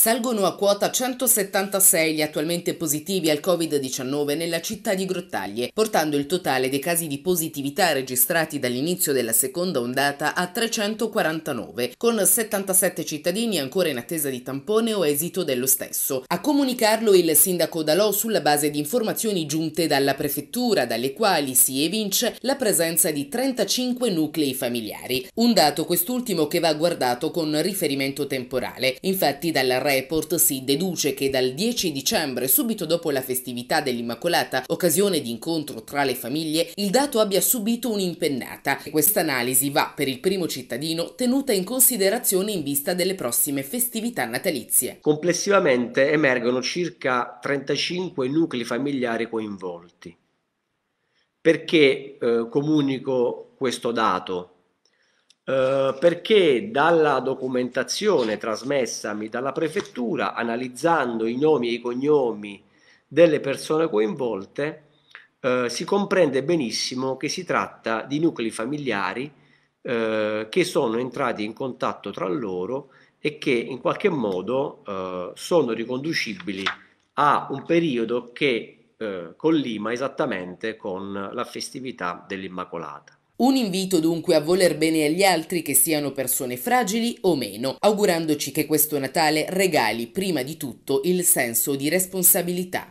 Salgono a quota 176 gli attualmente positivi al Covid-19 nella città di Grottaglie, portando il totale dei casi di positività registrati dall'inizio della seconda ondata a 349, con 77 cittadini ancora in attesa di tampone o esito dello stesso. A comunicarlo il sindaco Dalò sulla base di informazioni giunte dalla prefettura, dalle quali si evince la presenza di 35 nuclei familiari. Un dato quest'ultimo che va guardato con riferimento temporale. Infatti dalla report si deduce che dal 10 dicembre, subito dopo la festività dell'Immacolata, occasione di incontro tra le famiglie, il dato abbia subito un'impennata. Questa analisi va per il primo cittadino tenuta in considerazione in vista delle prossime festività natalizie. Complessivamente emergono circa 35 nuclei familiari coinvolti. Perché eh, comunico questo dato? Eh, perché dalla documentazione trasmessami dalla prefettura, analizzando i nomi e i cognomi delle persone coinvolte, eh, si comprende benissimo che si tratta di nuclei familiari eh, che sono entrati in contatto tra loro e che in qualche modo eh, sono riconducibili a un periodo che eh, collima esattamente con la festività dell'Immacolata. Un invito dunque a voler bene agli altri che siano persone fragili o meno, augurandoci che questo Natale regali prima di tutto il senso di responsabilità.